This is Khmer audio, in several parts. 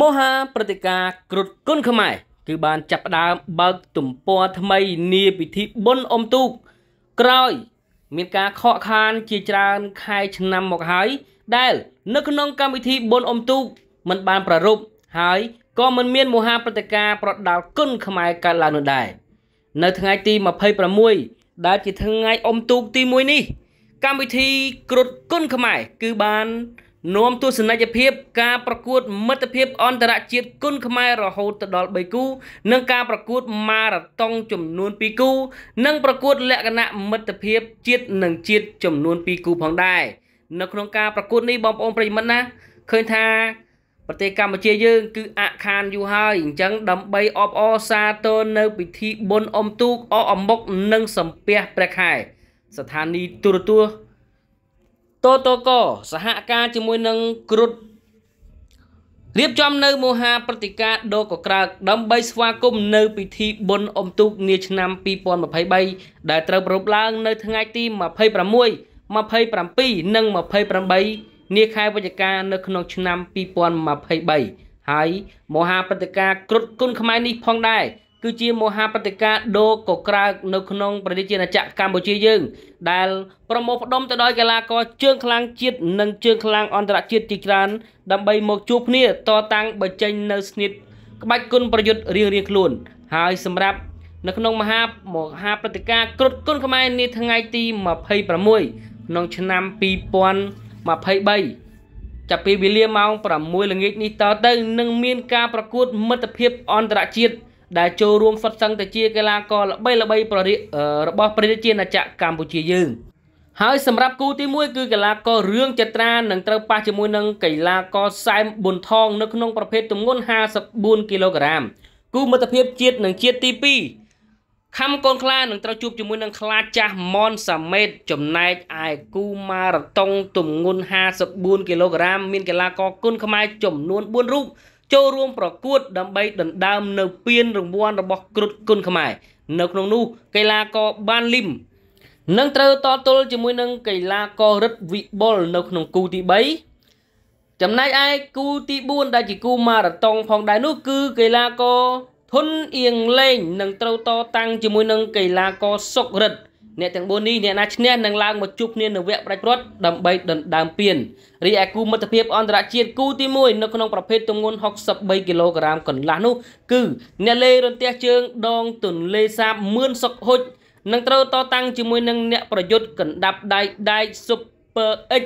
មហាព្រឹត្តិការណ៍គ្រុឌគុណខ្មែរគឺបានចាប់ផ្ដើមបើកទំព័រថ្មីនីពិធីបុណ្យអុំទូកក្រោយមានការខកខានជាច្រើនខែឆ្នាំមកហើយដែល នៅក្នុងកម្មវិធីបុណ្យអុំទូកมันបាន ប្រារព្ធហើយក៏មិនមានមហាព្រឹត្តិការណ៍ប្រដាល់គុណខ្មែរកើតឡើងនោះដែរនៅថ្ងៃទី26ដែលជាថ្ងៃអុំទូកទី1នេះ កម្មវិធីគ្រុឌគុណខ្មែរគឺបាននោមទស្សនវិជ្ជាភាពការប្រកួតមិត្តភាពអន្តរជាតិគុណខ្មែររហូតទៅដល់3គូ និងការប្រកួតម៉ារ៉ាតុងចំនួន2គូ និងប្រកួតលក្ខណៈមិត្តភាពជាតិនិងជាតិចំនួន2គូផងដែរនៅក្នុងការប្រកួតនេះបងប្អូនប្រិយមិត្តណាឃើញថាប្រទេសកម្ពុជាយើងគឺអខានយូរហើយអញ្ចឹងដើម្បីអបអរសាទរនៅពិធីបុណ្យអុំទូកអអមុក និងសំពះព្រះខែ ស្ថានីយ៍ទូរទស្សន៍តូតូកសហការជាមួយនឹងគ្រុឌរៀបចំនៅមហាព្រឹត្តិការណ៍ដូកក្រើកដើម្បីស្វាគមន៍នៅពិធីបុណ្យអុំទូកនាឆ្នាំ2023ដែលត្រូវប្រារព្ធឡើងនៅថ្ងៃទី26 27និង28នាខែវិច្ឆិកានៅក្នុងឆ្នាំ2023ហើយមហាព្រឹត្តិការណ៍គ្រុឌគុណខ្មែរនេះផងដែរគឺជាមហាព្រឹត្តិការណ៍ដូកក្រើកនៅក្នុងប្រទេសជាណាចក្រកម្ពុជាយើង ដែលប្រមូលផ្ដុំទៅដោយកីឡាករជើងខ្លាំងជាតិនិងជើងខ្លាំងអន្តរជាតិជាច្រើនដើម្បី មកជួបគ្នា តតាំងបញ្ចេញនៅស្និតក្បាច់គុណប្រយុទ្ធរៀងៗខ្លួន ហើយសម្រាប់នៅក្នុងមហាមហាព្រឹត្តិការណ៍គ្រុតគុណខ្មែរនាថ្ងៃទី26ក្នុងឆ្នាំ2023ចាប់ពីវេលាម៉ោង6ល្ងាចនេះតទៅនឹងមានការប្រកួតមិត្តភាពអន្តរជាតិដែលចូលរួមហ្វឹកសឹងទៅជាកីឡាករល្បីល្បីប្ររិយរបស់ព្រះរាជាណាចក្រកម្ពុជាយើងហើយសម្រាប់គូទី1គឺកីឡាកររឿងចត្រានឹងត្រូវប៉ះជាមួយនឹងកីឡាករសែមប៊ុនថងនៅក្នុងប្រភេទទម្ងន់54គីឡូក្រាមគូមិត្តភាពជាតិនឹងជាតិទី2ខំកូនខ្លានឹងត្រូវជួបជាមួយនឹងខ្លាចាស់មនសាមេត ចំណែកឯគូម៉ារ៉ាតុងទម្ងន់54គីឡូក្រាមមានកីឡាករគុណខ្មែរចំនួន4រូបចូលរួមប្រកួតដើម្បីដណ្ដើម នៅ ពានរង្វាន់របស់ គ្រុឌគុណខ្មែរនៅក្នុងនោះ កីឡាករបានលឹមនឹងត្រូវតទល់ជាមួយនឹង កីឡាកររិទ្ធវិបុលនៅក្នុងគូទី3ចំណែកឯគូទី4ដែលជាគូម៉ារ៉ាតុងផងដែរនោះ គឺកីឡាករហ៊ុនអៀងលេងនឹងត្រូវតតាំងជាមួយនឹងកីឡាករសុករិទ្ធអ្នកទាំង4នេះអ្នកណាឈ្នះនឹងឡើងមកជួបគ្នានៅវគ្គប្រាច់ព្រាត់ដើម្បីដណ្ដើមពានរីឯគូមិត្តភាពអន្តរជាតិគូទី1នៅក្នុងប្រភេទទម្ងន់63គីឡូក្រាមកន្លះនោះគឺអ្នកលេរន្ទះជើងដងទន្លេសាបមឿនសុកហុចនឹងត្រូវតតាំងជាមួយនឹងអ្នកប្រយុទ្ធកណ្ដាប់ដៃដែក Super X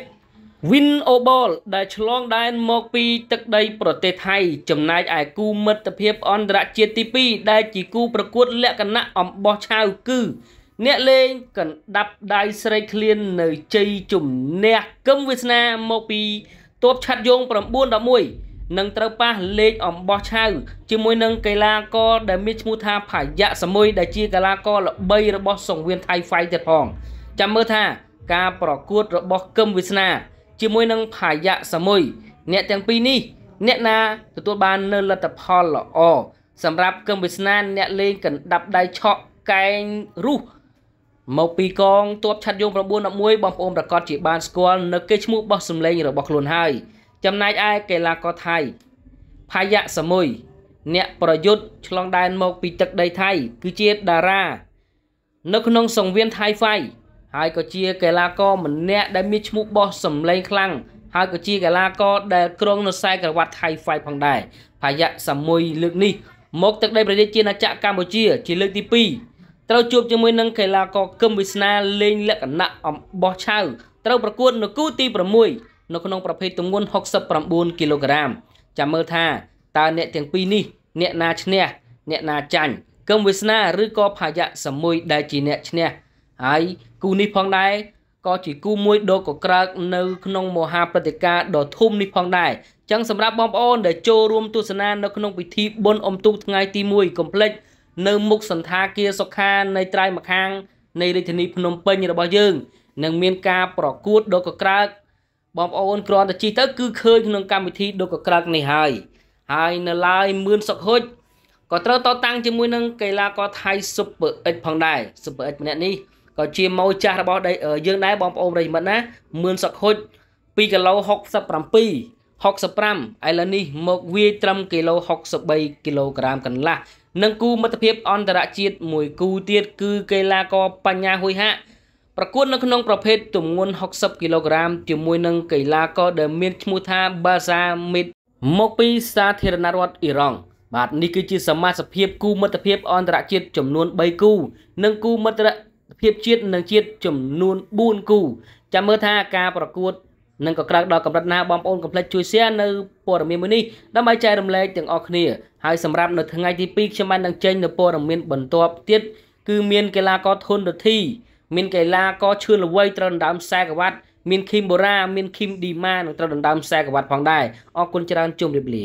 Win Obol ដែលឆ្លងដែនមកពីទឹកដីប្រទេសថៃចំណែកឯគូមិត្តភាពអន្តរជាតិទី2ដែលជាគូប្រកួតលក្ខណៈអំបោះឆៅគឺអ្នកលេងកណ្ដាប់ដៃស្រេកឃ្លាននៅជ័យជំនះកឹមវាសនាមកពីតួបឆាត់យង911នឹងត្រូវប៉ះលេខអំបោះឆៅជាមួយនឹងកីឡាករដែលមានឈ្មោះថាផាយៈសមុយដែលជាកីឡាករល្បីរបស់សង្វៀនថៃហ្វៃទៀតផងចាំមើលថា ការប្រកួតរបស់កឹមវាសនា ជាមួយនឹងផាយៈសមុយអ្នកទាំងពីរនេះអ្នកណាទទួលបាននៅលទ្ធផលល្អសម្រាប់កឹមវាសនាអ្នកលេងកណ្ដាប់ដៃឆក់កែងរុះមកពីកងទ័ពឆាត់យង911បងប្អូនប្រកាសជា បានស្គាល់នៅគេឈ្មោះបោះសម្លេងរបស់ខ្លួនហើយចំណែកឯកីឡាករថៃផាយៈសមុយអ្នកប្រយុទ្ធឆ្លងដែនមកពីទឹកដីថៃគឺជាតារានៅក្នុង សង្វៀនថៃហ្វាយហើយក៏ជាកីឡាករម្នាក់ដែលមានឈ្មោះបោះសម្លេងខ្លាំងហើយក៏ជាកីឡាករដែលគ្រងនៅខ្សែក្រវ៉ាត់ថៃហ្វាយផងដែរផាយៈសមុយលើកនេះមកទឹកដីប្រទេសជាណាចក្រកម្ពុជាជាលើកទី2ត្រូវជួបជាមួយនឹងកីឡាករគឹមវិស្នាលេងលក្ខណៈអំបោះឆៅត្រូវប្រកួតនៅគូទី6នៅក្នុងប្រភេទទម្ងន់69គីឡូក្រាមចាំមើលថាតើអ្នកទាំងពីរនេះអ្នកណាឈ្នះអ្នកណាចាញ់គឹមវិស្នាឬក៏ផាយៈសមុយដែលជាអ្នកឈ្នះហើយគូនេះផងដែរក៏ជាគូមួយដ៏កក្រើកនៅ ក្នុង មហាព្រឹត្តិការណ៍ដ៏ធំនេះផងដែរចឹងសម្រាប់បងប្អូនដែលចូលរួម ទស្សនានៅក្នុងពិធីបុណ្យអុំទូកថ្ងៃទី1កុំភ្លេចនៅមុខសន្តាគារសុខានៃត្រៃម្ខាងនៃរាជធានីភ្នំពេញរបស់យើងនឹងមានការប្រកួតដូកក្រើកបងប្អូនគ្រាន់តែជីទៅគឺឃើញក្នុងកម្មវិធីដូកក្រើកនេះហើយហើយនៅឡើយមឿនសុកហុចក៏ត្រូវតតាំងជាមួយនឹងកីឡាករថៃ Super X ផងដែរ Super X ម្នាក់នេះក៏ជាម៉ោចាស់របស់យើងដែរបងប្អូនប្រិយមិត្តណាមឿនសុកហុច2គីឡូ67 65ឥឡូវនេះមកវាយត្រឹមគីឡូ63គីឡូក្រាមកន្លះនិងគូមិត្តភាព អន្តរជាតិមួយគូទៀតគឺកីឡាករបញ្ញាហ៊ុយហាប្រកួតនៅក្នុងប្រភេទទម្ងន់60គីឡូក្រាមជាមួយនឹងកីឡាករដែលមានឈ្មោះថាបាសាមីតមកពីសាធារណរដ្ឋអ៊ីរ៉ង់បាទនេះគឺជាសមាជិកភាពគូមិត្តភាព អន្តរជាតិចំនួន3គូ និងគូមិត្តភាពជាតិនិងជាតិចំនួន4គូចាំមើលថាការប្រកួតនិងក៏ក្រោកដល់កម្រិតណាបងប្អូនកុំភ្លេចជួយ share នៅព័ត៌មានមួយនេះដើម្បីចែករំលែកទាំងអស់គ្នាហើយសម្រាប់នៅថ្ងៃទី2ខ្ញុំបាននឹងចេញនៅព័ត៌មានបន្ទាប់ទៀតគឺមានកីឡាករធុនរទ្ធីមានកីឡាករឈឿនល្វីត្រូវដណ្ដើម40វ៉ាត់ មានឃីមបូរ៉ាមានឃីមឌីម៉ានិងត្រូវដណ្ដើម40វ៉ាត់ផងដែរអរគុណច្រើនជុំរៀបលា